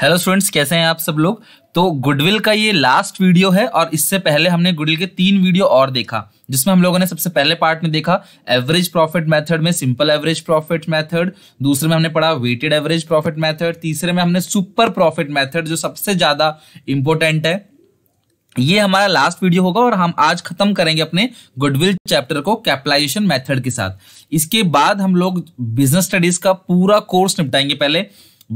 Hello students कैसे हैं आप सब लोग तो गुडविल का ये लास्ट वीडियो है और इससे पहले हमने गुडविल के तीन वीडियो और देखा जिसमें हम लोगों ने सबसे पहले पार्ट में देखा एवरेज प्रॉफिट मेथड में सिंपल एवरेज प्रॉफिट मेथड दूसरे में हमने पढ़ा वेटेड एवरेज प्रॉफिट मेथड तीसरे में हमने सुपर प्रॉफिट मेथड जो सबसे ज्यादा इंपॉर्टेंट है ये हमारा लास्ट वीडियो होगा और हम आज खत्म करेंगे अपने गुडविल चैप्टर को कैपिटलाइजेशन मेथड के साथ इसके बाद हम लोग बिजनेस स्टडीज का पूरा कोर्स निपटाएंगे पहले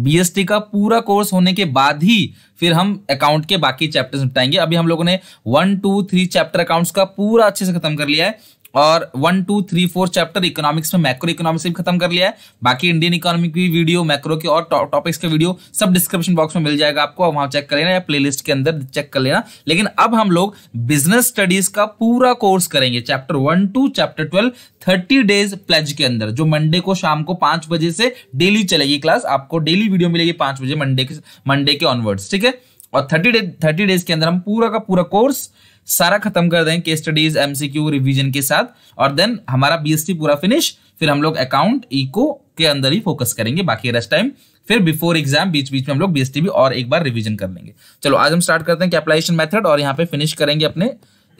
बीएसटी का पूरा कोर्स होने के बाद ही फिर हम अकाउंट के बाकी चैप्टर्स निपटाएंगे अभी हम लोगों ने one two three chapter accounts का पूरा अच्छे से खत्म कर लिया है और one two three four chapter economics में मैक्रो इकोनॉमिक्स भी खत्म कर लिया है बाकी इंडियन इकोनॉमिक की वीडियो मैक्रो के और टॉपिक्स के वीडियो सब डिस्क्रिप्शन बॉक्स में मिल जाएगा आपको वहां चेक कर लेना या प्ले के अंदर चेक कर लेना लेकिन अब हम लोग बिजनेस स्टडीज का पूरा कोर्स करेंगे chapter one two chapter twelve thirty days pledge के अंदर जो मंडे को शाम को पांच बजे से डेली चलेगी क्लास आपको डेली वीडियो मिलेगी पांच बजे मंडे के मंडे के ऑनवर्ड्स ठीक है और थर्टी डे थर्टी डेज के अंदर हम पूरा का पूरा कोर्स सारा खत्म कर दें केस स्टडीज एमसीक्यू रिवीजन के साथ और देन हमारा बीएसटी पूरा फिनिश फिर हम लोग अकाउंट इको के अंदर ही फोकस करेंगे बाकी रेस्ट टाइम फिर बिफोर एग्जाम बीच बीच में हम लोग बीएसटी भी और एक बार रिवीजन कर लेंगे चलो आज हम स्टार्ट करते हैं कैपिलाइजेशन मेथड और यहाँ पे फिनिश करेंगे अपने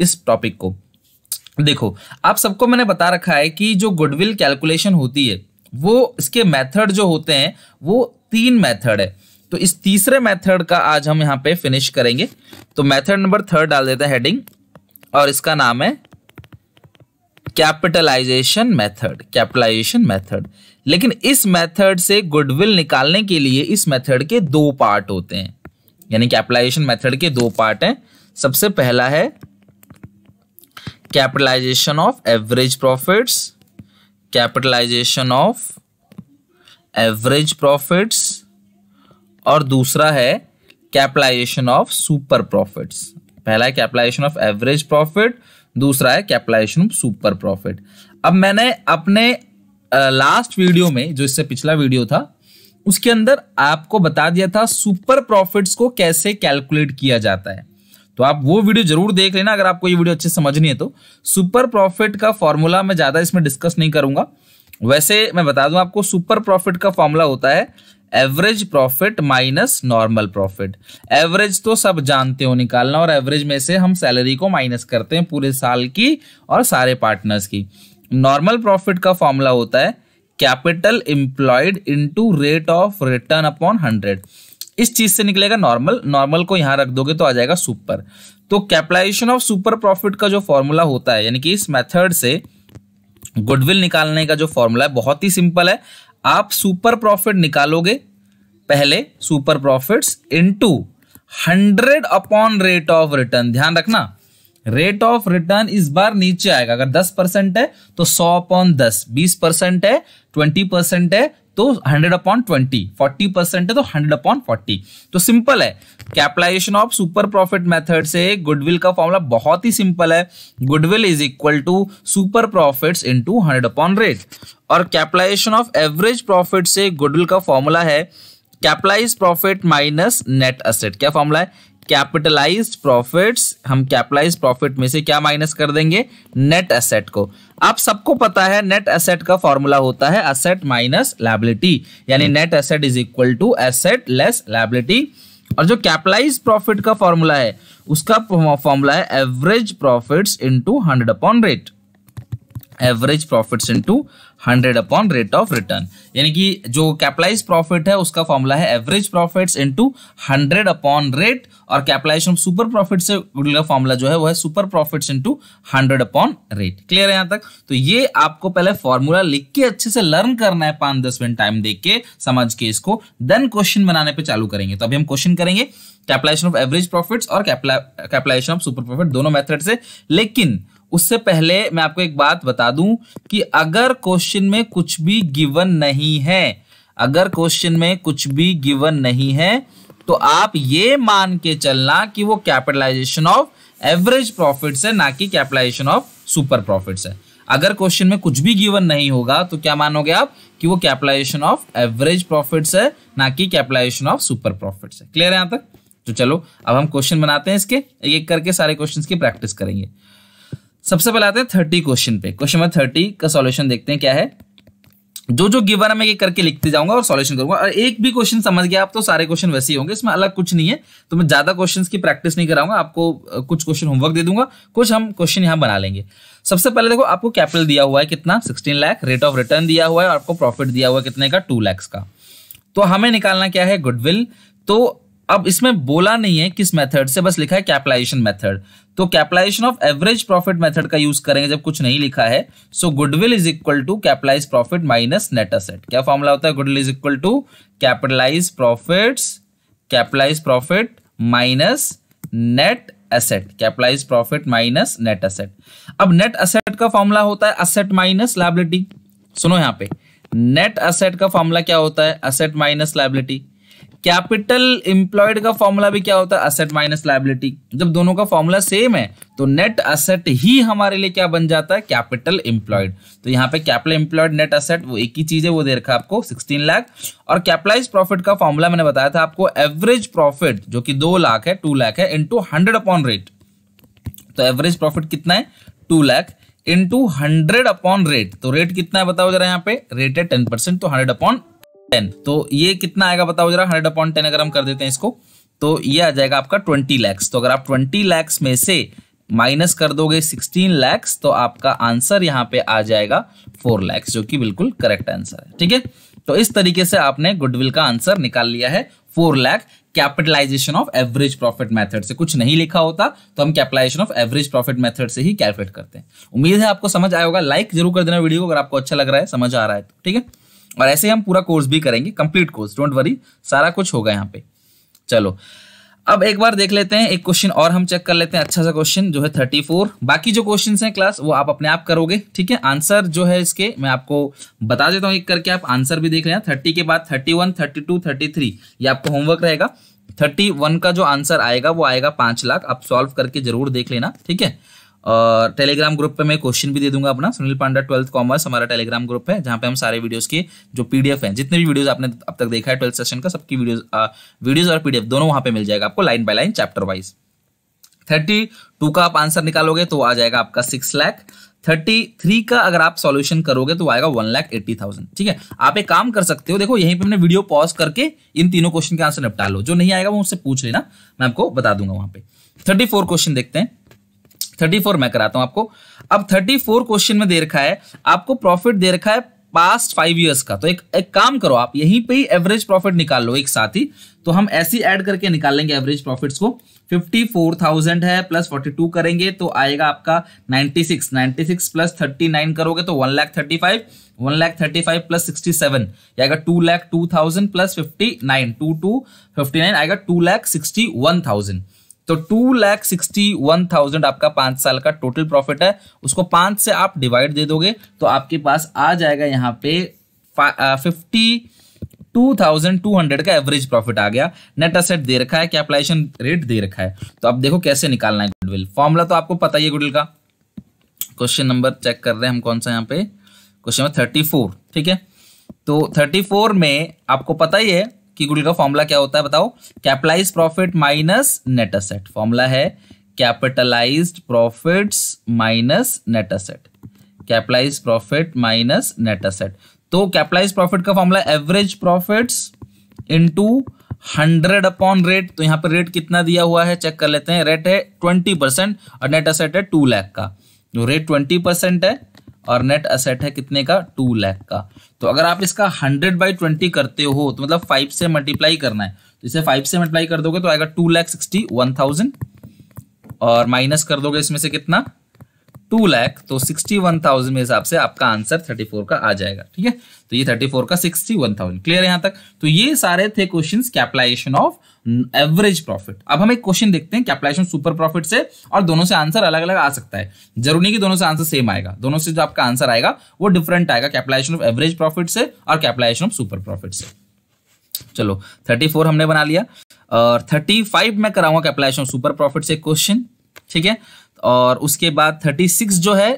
इस टॉपिक को देखो आप सबको मैंने बता रखा है कि जो गुडविल कैलकुलेशन होती है वो इसके मेथड जो होते हैं वो तीन मेथड है तो इस तीसरे मेथड का आज हम यहां पे फिनिश करेंगे तो मेथड नंबर थर्ड डाल देते हैं हेडिंग और इसका नाम है कैपिटलाइजेशन मेथड कैपिटलाइजेशन मेथड लेकिन इस मेथड से गुडविल निकालने के लिए इस मेथड के दो पार्ट होते हैं यानी कैपिटलाइजेशन मेथड के दो पार्ट हैं सबसे पहला है capitalisation of average profits capitalisation of average profits और दूसरा है कैपिटलाइजेशन ऑफ सुपर प्रॉफिट्स पहला है कैपिटलाइजेशन ऑफ एवरेज प्रॉफिट दूसरा है कैपिटलाइजेशन ऑफ सुपर प्रॉफिट अब मैंने अपने लास्ट वीडियो में जो इससे पिछला वीडियो था उसके अंदर आपको बता दिया था सुपर प्रॉफिट्स को कैसे कैलकुलेट किया जाता है तो आप वो वीडियो जरूर देख लेना अगर आपको ये वीडियो अच्छे समझनी है तो सुपर प्रॉफिट का फॉर्मूला मैं ज़्यादा इसमें डिस्कस नहीं करूंगा वैसे मैं बता दूं आपको सुपर प्रॉफिट का फॉर्मूला होता है average profit minus normal profit average तो सब जानते हो निकालना और एवरेज में से हम सैलरी को माइनस करते हैं पूरे साल की और सारे पार्टनर्स की नॉर्मल प्रॉफिट का फॉर्मूला होता है capital employed into rate of return upon hundred इस चीज से निकलेगा नॉर्मल नॉर्मल को यहां रख दोगे तो आ जाएगा सुपर तो कैपिटलाइजेशन ऑफ सुपर प्रॉफिट का जो फॉर्मूला होता है यानी कि इस मेथड से गुडविल निकालने का जो फॉर्मूला है बहुत ही सिंपल है आप सुपर प्रॉफिट निकालोगे पहले super profits into hundred upon rate of return ध्यान रखना रेट ऑफ रिटर्न इस बार नीचे आएगा अगर दस परसेंट है तो सौ अपॉन दस बीस परसेंट है ट्वेंटी परसेंट है तो hundred upon twenty forty percent है तो हंड्रेड अपॉन फोर्टी तो सिंपल है capitalisation of super profit method से गुडविल का फॉर्मूला बहुत ही सिंपल है goodwill is equal to super profits into hundred upon rate और कैपिटलाइजेशन ऑफ एवरेज प्रॉफिट से गुडविल का फॉर्मूला है capitalise profit minus net asset क्या फॉर्मूला है कैपिटलाइज प्रॉफिट्स हम कैपिटलाइज प्रॉफिट में से क्या माइनस कर देंगे नेट असेट को आप सबको पता है नेट असेट का फॉर्मूला होता है असेट माइनस लाइबिलिटी यानी net asset is equal to asset less liability और जो कैपिटलाइज प्रॉफिट का फॉर्मूला है उसका फॉर्मूला है average profits into hundred upon rate average profits into hundred upon rate of return यानी कि जो कैपिटलाइज प्रॉफिट है उसका फॉर्मूला है average profits into hundred upon rate और कैपिटलाइजेशन सुपर प्रॉफिट से फॉर्मूला जो है वो है super profits into hundred upon rate clear है यहां तक तो ये आपको पहले फॉर्मूला लिख के अच्छे से लर्न करना है पांच दस मिनट टाइम देख के समझ के इसको देन क्वेश्चन बनाने पर चालू करेंगे तो अभी हम क्वेश्चन करेंगे कैपिटलाइजेशन ऑफ एवरेज प्रॉफिट और कैपिटलाइजेशन ऑफ सुपर प्रॉफिट दोनों मेथड से लेकिन उससे पहले मैं आपको एक बात बता दूं कि अगर क्वेश्चन में कुछ भी गिवन नहीं है अगर क्वेश्चन में कुछ भी गिवन नहीं है तो आप ये मान के चलना कि वो कैपिटलाइजेशन ऑफ एवरेज प्रॉफिट्स है ना कि कैपिटलाइजेशन ऑफ सुपर प्रॉफिट्स है अगर क्वेश्चन में कुछ भी गिवन नहीं होगा तो क्या मानोगे आप कि वो कैपिटलाइजेशन ऑफ एवरेज प्रॉफिट्स है ना कि कैपिटलाइजेशन ऑफ सुपर प्रॉफिट्स है क्लियर है यहां तक तो चलो अब हम क्वेश्चन बनाते हैं इसके एक करके सारे क्वेश्चंस की प्रैक्टिस करेंगे सबसे पहले आते हैं थर्टी क्वेश्चन पे क्वेश्चन नंबर थर्टी का सॉल्यूशन देखते हैं क्या है जो जो गिवन है मैं ये करके लिखते जाऊंगा और सॉल्यूशन करूंगा और एक भी क्वेश्चन समझ गया आप तो सारे क्वेश्चन वैसे ही होंगे इसमें अलग कुछ नहीं है तो मैं ज्यादा क्वेश्चन की प्रैक्टिस नहीं कराऊंगा आपको कुछ क्वेश्चन होमवर्क दे दूंगा कुछ हम क्वेश्चन यहाँ बना लेंगे सबसे पहले देखो आपको कैपिटल दिया हुआ है कितना sixteen lakh rate of return दिया हुआ है और आपको प्रॉफिट दिया हुआ है कितने का टू लैक्स का तो हमें निकालना क्या है गुडविल तो अब इसमें बोला नहीं है किस मेथड से बस लिखा है कैपिटलाइजेशन मेथड तो capitalisation of average profit method का यूज करेंगे जब कुछ नहीं लिखा है so goodwill is equal to capitalise profit minus net asset क्या फॉर्मूला होता है goodwill is equal to capitalise profit capitalise profit minus net asset capitalise profit minus net asset अब नेट असेट का फॉर्मूला होता है असेट माइनस लाइबिलिटी सुनो यहां पे नेट असेट का फॉर्मूला क्या होता है asset minus liability capital employed का फॉर्मूला भी क्या होता है असेट माइनस लाइबिलिटी जब दोनों का फॉर्मूला सेम है तो नेट असेट ही हमारे लिए क्या बन जाता है कैपिटल इंप्लॉयड तो यहाँ पे कैपिटल इंप्लॉयड नेट असेट वो एक ही चीज है वो दे रखा आपको सिक्सटीन लाख और कैपिटलाइज प्रॉफिट का फॉर्मूला मैंने बताया था आपको एवरेज प्रॉफिट जो कि दो लाख है टू लाख है इंटू हंड्रेड अपॉन रेट तो एवरेज प्रॉफिट कितना है two lakh into hundred upon rate तो रेट कितना है बताओ जरा यहाँ पे रेट है टेन परसेंट तो हंड्रेड अपॉन टेन तो ये कितना आएगा बताओ जरा हंड्रेड अपॉइंट टेन अगर हम कर देते हैं इसको तो ये आ जाएगा आपका ट्वेंटी लैक्स तो अगर आप ट्वेंटी लैक्स में से माइनस कर दोगे सिक्सटीन लैक्स तो आपका आंसर यहाँ पे आ जाएगा फोर लैक्स जो कि बिल्कुल करेक्ट आंसर है ठीक है तो इस तरीके से आपने गुडविल का आंसर निकाल लिया है four lakh capitalisation of average profit method से कुछ नहीं लिखा होता तो हम capitalisation of average profit method से ही कैलकुलेट करते हैं उम्मीद है आपको समझ आया होगा लाइक जरूर कर देना वीडियो को अगर आपको अच्छा लग रहा है समझ आ रहा है तो ठीक है और ऐसे हम पूरा कोर्स भी करेंगे कंप्लीट कोर्स डोंट वरी सारा कुछ होगा यहाँ पे चलो अब एक बार देख लेते हैं एक क्वेश्चन और हम चेक कर लेते हैं अच्छा सा क्वेश्चन जो है थर्टी फोर बाकी जो क्वेश्चन हैं क्लास वो आप अपने आप करोगे ठीक है आंसर जो है इसके मैं आपको बता देता हूँ एक करके आप आंसर भी देख लेना थर्टी के बाद thirty one thirty two thirty three ये आपको होमवर्क रहेगा थर्टी वन का जो आंसर आएगा वो आएगा पांच लाख आप सॉल्व करके जरूर देख लेना ठीक है और टेलीग्राम ग्रुप पे मैं क्वेश्चन भी दे दूंगा अपना सुनील पांडा ट्वेल्थ कॉमर्स हमारा टेलीग्राम ग्रुप है जहाँ पे हम सारे वीडियोस के जो पीडीएफ हैं जितने भी वीडियोस आपने अब तक देखा है ट्वेल्थ सेशन का सबकी वीडियोस आ, वीडियोस और पीडीएफ दोनों वहाँ पे मिल जाएगा आपको line by line chapter wise thirty two का आप आंसर निकालोगे तो आ जाएगा आपका सिक्स लैख थर्टी थ्री का अगर आप सॉल्यूशन करोगे तो आएगा वन लाख एट्टी थाउजेंड ठीक है आप एक काम कर सकते हो देखो यहीं पे हमने वीडियो पॉज करके इन तीनों क्वेश्चन के आंसर निपटा लो जो नहीं आएगा वो उससे पूछ लेना मैं आपको बता दूंगा वहां पे थर्टी फोर क्वेश्चन देखते हैं थर्टी फोर मैं कराता हूं आपको अब थर्टी फोर क्वेश्चन में दे रखा है आपको प्रॉफिट दे रखा है पास्ट फाइव इयर्स का तो एक एक काम करो आप यहीं पे ही एवरेज प्रॉफिट निकाल लो एक साथ ही तो हम ऐसी ऐड करके निकालेंगे एवरेज प्रॉफिट्स को 54,000 है प्लस 42 करेंगे तो आएगा आपका 96 96 प्लस 39 करोगे तो one lakh thirty five one lakh thirty five plus sixty seven आएगा two lakh two thousand plus fifty nine two two fifty nine आएगा two lakh sixty one thousand तो two lakh sixty one thousand आपका पांच साल का टोटल प्रॉफिट है उसको पांच से आप डिवाइड दे दोगे तो आपके पास आ जाएगा यहाँ पे fifty two thousand two hundred का एवरेज प्रॉफिट आ गया नेट असेट दे रखा है कैपिटलाइजेशन रेट दे रखा है तो आप देखो कैसे निकालना है गुडविल फॉर्मूला तो आपको पता ही है गुडविल का क्वेश्चन नंबर चेक कर रहे हैं हम कौन सा यहाँ पे क्वेश्चन नंबर थर्टी फोर ठीक है तो थर्टी फोर में आपको पता ही है कीकुड़ी का फॉर्मूला क्या होता है बताओ capitalise profit minus net asset formula है capitalise profit minus net asset capitalise profit minus net asset तो कैपिटलाइज प्रॉफिट का formula average profits into hundred upon rate तो यहां पर रेट कितना दिया हुआ है चेक कर लेते हैं रेट है ट्वेंटी परसेंट और नेट असेट है टू लैख का जो रेट ट्वेंटी परसेंट है और नेट असेट है कितने का टू लैख का तो अगर आप इसका हंड्रेड बाई ट्वेंटी करते हो तो मतलब फाइव से मल्टीप्लाई करना है तो इसे फाइव से मल्टीप्लाई कर दोगे तो आएगा two lakh sixty one thousand और माइनस कर दोगे इसमें से कितना टू लैख तो सिक्सटी वन थाउजेंड में हिसाब से आपका आंसर थर्टी फोर का आ जाएगा ठीक है तो ये थर्टी फोर का सिक्सटी वन थाउजेंड क्लियर है यहां तक तो ये सारे थे question capitalisation of average profit अब हम एक क्वेश्चन देखते हैं कैपिटलाइजेशन सुपर प्रॉफिट से और दोनों से आंसर अलग अलग आ सकता है जरूरी नहीं कि दोनों से आंसर सेम आएगा दोनों से जो आपका आंसर आएगा वो डिफरेंट आएगा कैपिटलाइजेशन ऑफ एवरेज प्रॉफिट से और कैपिटलाइजेशन ऑफ सुपर प्रॉफिट से चलो थर्टी फोर हमने बना लिया और थर्टी फाइव में कराऊंगा कैपिटलाइजेशन सुपर प्रॉफिट से क्वेश्चन ठीक है और उसके बाद 36 जो है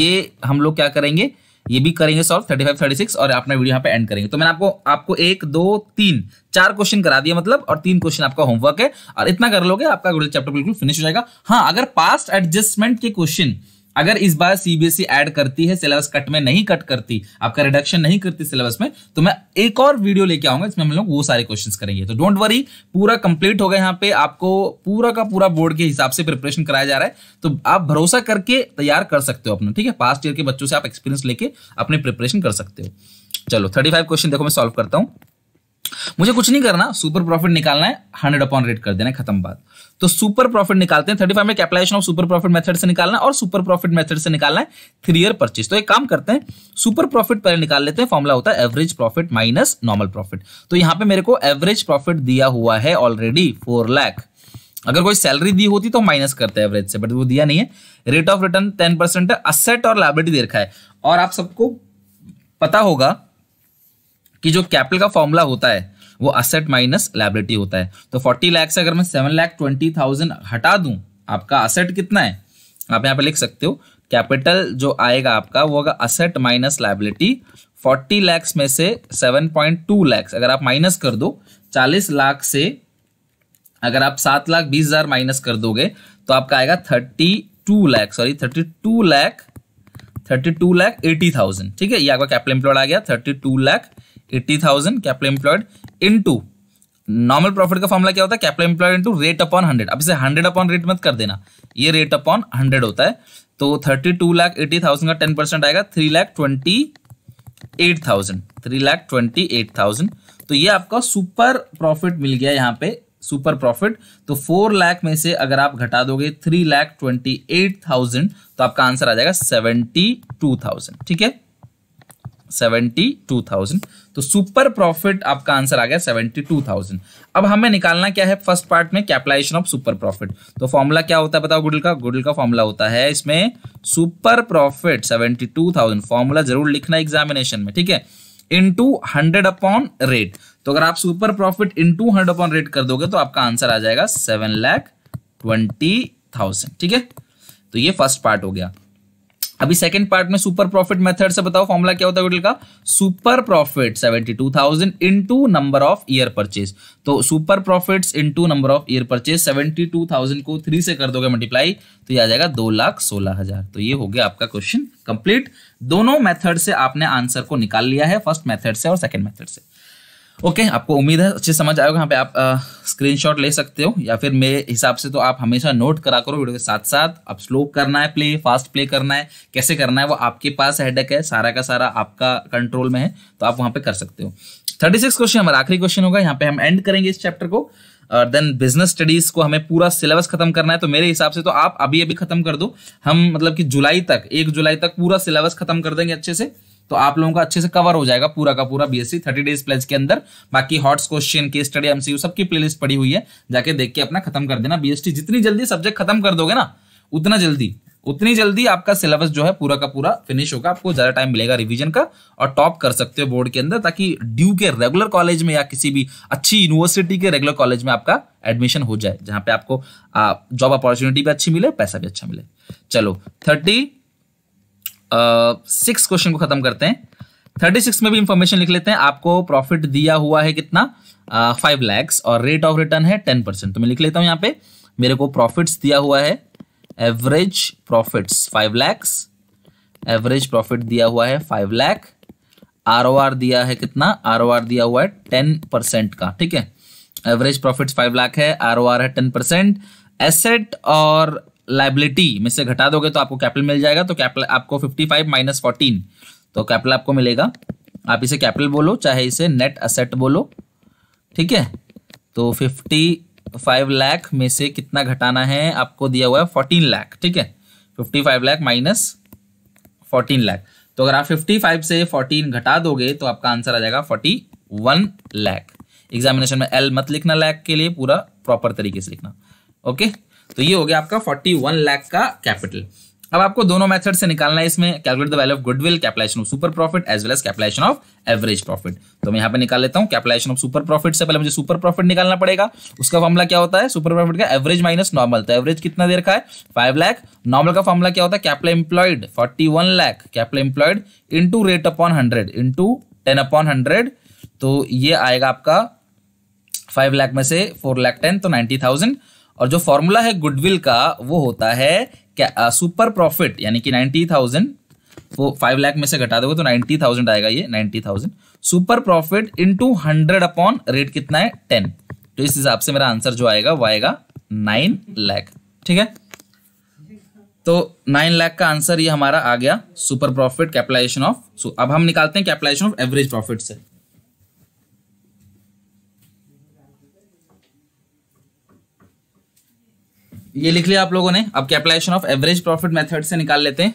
ये हम लोग क्या करेंगे ये भी करेंगे सॉल्व 35 36 और अपना वीडियो यहाँ पे एंड करेंगे तो मैंने आपको आपको एक दो तीन चार क्वेश्चन करा दिया मतलब और तीन क्वेश्चन आपका होमवर्क है और इतना कर लोगे आपका चैप्टर बिल्कुल फिनिश हो जाएगा हाँ अगर पास्ट एडजस्टमेंट के क्वेश्चन अगर इस बार सीबीएसई ऐड e करती है सिलेबस कट में नहीं कट करती आपका रिडक्शन नहीं करती सिलेबस में तो मैं एक और वीडियो लेके आऊंगा इसमें हम लोग वो सारे क्वेश्चंस करेंगे तो डोंट वरी पूरा कंप्लीट होगा यहाँ पे आपको पूरा का पूरा बोर्ड के हिसाब से प्रिपरेशन कराया जा रहा है तो आप भरोसा करके तैयार कर सकते हो अपना ठीक है पास्ट ईयर के बच्चों से आप एक्सपीरियंस लेके अपनी प्रिपरेशन कर सकते हो चलो थर्टी फाइव क्वेश्चन देखो मैं सॉल्व करता हूँ मुझे कुछ नहीं करना सुपर प्रॉफिट निकालना है हंड्रेड अपॉन रेट कर देना खत्म बात तो सुपर प्रॉफिट निकालते हैं थर्टी फाइव में capitalisation of super profit method से निकालना है और सुपर प्रॉफिट मेथड से निकालना है थ्री ईयर परचेज तो एक काम करते हैं सुपर प्रॉफिट पहले निकाल लेते हैं फॉर्मुला होता है average profit minus normal profit तो यहां पे मेरे को एवरेज प्रॉफिट दिया हुआ है ऑलरेडी फोर लैख अगर कोई सैलरी दी होती तो माइनस करते हैं एवरेज से बट वो दिया नहीं है rate of return ten percent asset और लाइब्रेटी दे रखा है और आप सबको पता होगा कि जो कैपिटल का फॉर्मूला होता है वो असेट माइनस लाइबिलिटी होता है तो फोर्टी लाख से अगर मैं सेवन लाख ट्वेंटी थाउजेंड हटा दूं आपका असेट कितना है आप यहाँ पे लिख सकते हो कैपिटल जो आएगा आपका वो होगा asset minus liability forty lakhs में से सेवन पॉइंट टू लैक्स अगर आप माइनस कर दो चालीस लाख से अगर आप सात लाख बीस हजार माइनस कर दोगे तो आपका आएगा thirty two lakh sorry thirty two lakh thirty two lakh eighty thousand ठीक है ये आपका कैपिटल इंप्लॉयड आ गया thirty two lakh eighty thousand capital employed into normal profit का फॉर्मला क्या होता है capital employed into rate upon hundred अब इसे हंड्रेड अपॉन रेट मत कर देना ये रेट अपॉन हंड्रेड होता है तो thirty two lakh eighty thousand का टेन परसेंट आएगा three lakh twenty eight thousand three lakh twenty eight thousand तो ये आपका सुपर प्रॉफिट मिल गया यहाँ पे सुपर प्रॉफिट तो फोर लाख में से अगर आप घटा दोगे three lakh twenty eight thousand तो आपका आंसर आ जाएगा सेवेंटी टू थाउजेंड ठीक है सेवेंटी टू थाउजेंड तो सुपर प्रॉफिट आपका आंसर आ गया सेवेंटी टू थाउजेंड अब हमें निकालना क्या है फर्स्ट पार्ट में कैपिटलाइजेशन ऑफ सुपर प्रॉफिट तो फॉर्मूला क्या होता है बताओ गुडल का गुडल का फॉर्मूला होता है इसमें super profit seventy two thousand formula जरूर लिखना एग्जामिनेशन में ठीक है into hundred upon rate तो अगर आप super profit into hundred upon rate कर दोगे तो आपका आंसर आ जाएगा सेवन लैख ट्वेंटी थाउजेंड ठीक है तो ये फर्स्ट पार्ट हो गया अभी सेकंड पार्ट में सुपर प्रॉफिट मेथड से बताओ फॉर्मूला क्या होता है टोटल का super profit seventy two thousand into number of year purchase तो super profits into number of year purchase seventy two thousand को थ्री से कर दोगे मल्टीप्लाई तो ये आ जाएगा दो लाख सोलह हजार तो ये हो गया आपका क्वेश्चन कंप्लीट दोनों मेथड से आपने आंसर को निकाल लिया है फर्स्ट मेथड से और सेकेंड मेथड से ओके okay, आपको उम्मीद है अच्छे समझ आएगा यहाँ पे आप स्क्रीनशॉट ले सकते हो या फिर मेरे हिसाब से तो आप हमेशा नोट करा करो वीडियो के साथ साथ आप स्लो करना है प्ले फास्ट प्ले करना है कैसे करना है वो आपके पास हेडक है सारा का सारा आपका कंट्रोल में है तो आप वहाँ पे कर सकते हो थर्टी सिक्स क्वेश्चन हमारा आखिरी क्वेश्चन होगा यहाँ पे हम एंड करेंगे इस चैप्टर को और देन बिजनेस स्टडीज को हमें पूरा सिलेबस खत्म करना है तो मेरे हिसाब से तो आप अभी अभी खत्म कर दो हम मतलब कि जुलाई तक एक जुलाई तक पूरा सिलेबस खत्म कर देंगे अच्छे से तो आप लोगों का अच्छे से कवर हो जाएगा पूरा का पूरा बीएससी थर्टी डेज प्लेज के अंदर बाकी हॉट्स क्वेश्चन के स्टडी एमसीयू सबकी प्लेलिस्ट पड़ी हुई है जाके देख के अपना खत्म कर देना बीएसटी जितनी जल्दी सब्जेक्ट खत्म कर दोगे ना उतना जल्दी उतनी जल्दी आपका सिलेबस जो है पूरा का पूरा फिनिश होगा आपको ज्यादा टाइम मिलेगा रिवीजन का और टॉप कर सकते हो बोर्ड के अंदर ताकि ड्यू के रेगुलर कॉलेज में या किसी भी अच्छी यूनिवर्सिटी के रेगुलर कॉलेज में आपका एडमिशन हो जाए जहां पे आपको जॉब अपॉर्चुनिटी भी अच्छी मिले पैसा भी अच्छा मिले चलो थर्टी सिक्स uh, क्वेश्चन को खत्म करते हैं थर्टी सिक्स में भी इंफॉर्मेशन लिख लेते हैं आपको प्रॉफिट दिया हुआ है कितना फाइव uh, लैक्स और रेट ऑफ रिटर्न है टेन परसेंट तो मैं लिख लेता हूं यहां पे मेरे को प्रॉफिट्स दिया हुआ है average profits five lakhs average profit दिया हुआ है five lakh R O R दिया है कितना आर ओ आर दिया हुआ है टेन परसेंट का ठीक है एवरेज प्रॉफिट फाइव लाख है आर ओ आर है टेन परसेंट एसेट और लाइबिलिटी में से घटा दोगे तो आपको कैपिटल मिल जाएगा तो कैपिटल आपको फिफ्टी फाइव माइनस फोर्टीन तो कैपिटल आपको मिलेगा आप इसे कैपिटल बोलो चाहे इसे नेट असेट बोलो ठीक है तो फिफ्टी फाइव लैख में से कितना घटाना है आपको दिया हुआ है फोर्टीन लैख ठीक है fifty five lakh minus fourteen lakh तो अगर आप फिफ्टी फाइव से फोर्टीन घटा दोगे तो आपका आंसर आ जाएगा फोर्टी वन लैख एग्जामिनेशन में एल मत लिखना लैख के लिए पूरा प्रॉपर तरीके से लिखना ओके okay? तो ये हो गया आपका फोर्टी वन लाख का कैपिटल अब आपको दोनों मेथड से निकालना है इसमें calculate the value of goodwill capitalisation of super profit as well as capitalisation of average profit तो मैं यहाँ पे निकाल लेता हूँ कैपिटलाइजेशन ऑफ सुपर प्रॉफिट से पहले मुझे सुपर प्रॉफिट निकालना पड़ेगा उसका फॉर्मुला क्या होता है सुपर प्रॉफिट का एवरेज माइनस नॉर्मल तो एवरेज कितना दे रखा है फाइव लाख नॉर्मल का फॉर्मुला क्या होता है capital employed forty one lakh capital employed into rate upon hundred into ten upon hundred तो ये आएगा आपका फाइव लाख में से फोर लाख टेन तो नाइनटी थाउजेंड और जो फॉर्मूला है गुडविल का वो होता है क्या सुपर प्रॉफिट यानी कि नाइन्टी थाउजेंड वो फाइव लाख में से घटा दोगे तो नाइन्टी थाउजेंड आएगा ये ninety thousand super profit into hundred upon rate कितना है टेन तो इस हिसाब से मेरा आंसर जो आएगा वो आएगा नाइन लाख ठीक है तो नाइन लाख का आंसर ये हमारा आ गया सुपर प्रॉफिट कैपिटलाइजेशन ऑफ अब हम निकालते हैं कैपिटलाइजेशन ऑफ एवरेज प्रॉफिट से ये लिख लिया आप लोगों ने अब capitalisation of average profit method से निकाल लेते हैं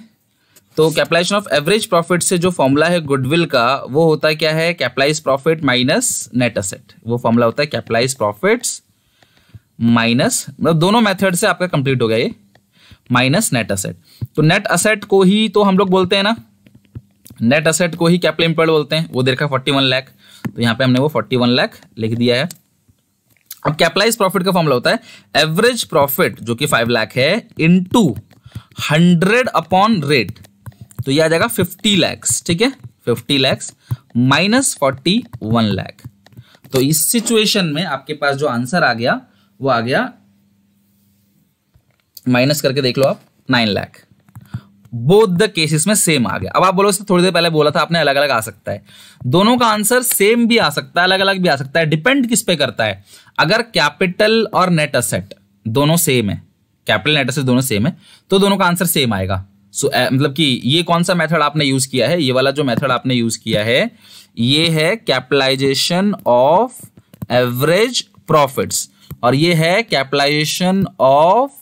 तो कैपिटलाइजेशन ऑफ एवरेज प्रॉफिट से जो फॉर्मूला है गुडविल का वो होता क्या है capitalise profit minus net asset वो फॉर्मूला होता है कैपिटलाइज प्रॉफिट्स माइनस मतलब दोनों मेथड से आपका कंप्लीट हो गया ये माइनस नेट असेट तो नेट असेट को ही तो हम लोग बोलते हैं ना नेट असेट को ही कैपिटल एम्प्लॉयड बोलते हैं वो देखा फोर्टी वन लैख तो यहाँ पे हमने वो फोर्टी वन लैख लिख दिया है अब कैपिटलाइज प्रॉफिट का फॉर्मला होता है एवरेज प्रॉफिट जो कि फाइव लाख है इनटू हंड्रेड अपॉन रेट तो यह आ जाएगा फिफ्टी लैक्स ठीक है fifty lakhs minus forty one lakh तो इस सिचुएशन में आपके पास जो आंसर आ गया वो आ गया माइनस करके देख लो आप nine lakh both the cases में सेम आ गया अब आप बोलो उसने थोड़ी देर पहले बोला था आपने अलग अलग आ सकता है दोनों का आंसर सेम भी आ सकता है अलग अलग भी आ सकता है डिपेंड किस पे करता है अगर कैपिटल और नेट असेट दोनों सेम है कैपिटल नेट असेट दोनों सेम है तो दोनों का आंसर सेम आएगा सो so, मतलब कि ये कौन सा मेथड आपने यूज किया है ये वाला जो मेथड आपने यूज किया है ये है कैपिटलाइजेशन ऑफ एवरेज प्रॉफिट्स और ये है कैपिटलाइजेशन ऑफ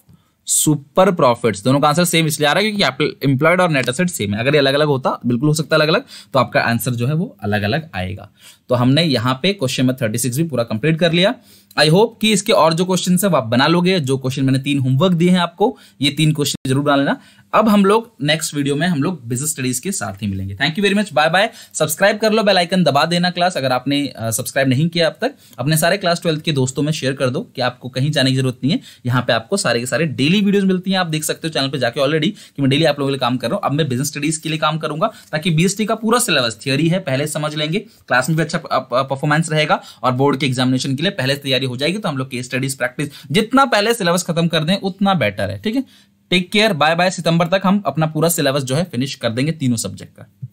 सुपर प्रॉफिट्स दोनों का आंसर सेम इसलिए आ रहा है क्योंकि कैपिटल एम्प्लॉयड और नेट असेट सेम है अगर ये अलग अलग होता बिल्कुल हो सकता है अलग अलग तो आपका आंसर जो है वो अलग अलग आएगा तो हमने यहाँ पे क्वेश्चन नंबर थर्टी सिक्स भी पूरा कंप्लीट कर लिया आई होप कि इसके और जो क्वेश्चन है आप बना लोगे जो क्वेश्चन मैंने तीन होमवर्क दिए हैं आपको ये तीन क्वेश्चन जरूर बना लेना अब हम लोग नेक्स्ट वीडियो में हम लोग बिजनेस स्टडीज के साथ ही मिलेंगे thank you very much bye bye subscribe कर लो बेल आइकन दबा देना क्लास अगर आपने सब्सक्राइब नहीं किया अब तक अपने सारे क्लास ट्वेल्थ के दोस्तों में शेयर कर दो कि आपको कहीं जाने की जरूरत नहीं है यहाँ पे आपको सारे के सारे डेली वीडियोज मिलती है आप देख सकते हो चैनल पर जाकर ऑलरेडी कि मैं डेली आप लोगों के लिए काम कर रहा हूँ अब मैं बिजनेस स्टडीज के लिए काम करूंगा ताकि बीएसटी का पूरा सिलेबस थियरी है पहले समझ लेंगे क्लास में भी अच्छा परफॉर्मेंस रहेगा और बोर्ड के एग्जामिनेशन के लिए पहले तैयारी हो जाएगी तो हम लोग केस स्टडीज प्रैक्टिस जितना पहले सिलेबस खत्म कर दें उतना बेटर है ठीक है टेक केयर बाय बाय सितंबर तक हम अपना पूरा सिलेबस जो है फिनिश कर देंगे तीनों सब्जेक्ट का